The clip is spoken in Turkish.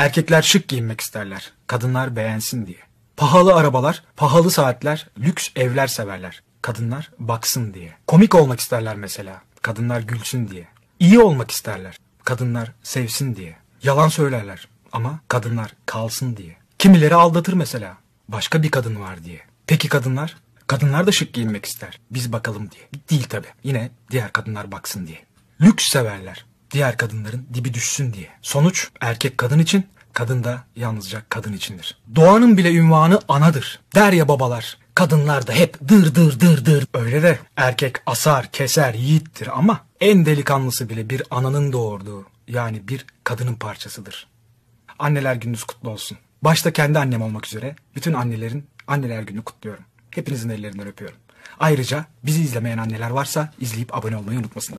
Erkekler şık giyinmek isterler. Kadınlar beğensin diye. Pahalı arabalar, pahalı saatler, lüks evler severler. Kadınlar baksın diye. Komik olmak isterler mesela. Kadınlar gülsün diye. İyi olmak isterler. Kadınlar sevsin diye. Yalan söylerler ama kadınlar kalsın diye. Kimileri aldatır mesela. Başka bir kadın var diye. Peki kadınlar? Kadınlar da şık giyinmek ister. Biz bakalım diye. Değil tabi. Yine diğer kadınlar baksın diye. Lüks severler diğer kadınların dibi düşsün diye. Sonuç erkek kadın için, kadın da yalnızca kadın içindir. Doğanın bile ünvanı anadır. Der ya babalar, kadınlar da hep dır dır dır dır. Öyle de erkek asar, keser, yiğittir ama en delikanlısı bile bir ananın doğurduğu yani bir kadının parçasıdır. Anneler gününüz kutlu olsun. Başta kendi annem olmak üzere bütün annelerin anneler günü kutluyorum. Hepinizin ellerinden öpüyorum. Ayrıca bizi izlemeyen anneler varsa izleyip abone olmayı unutmasınlar.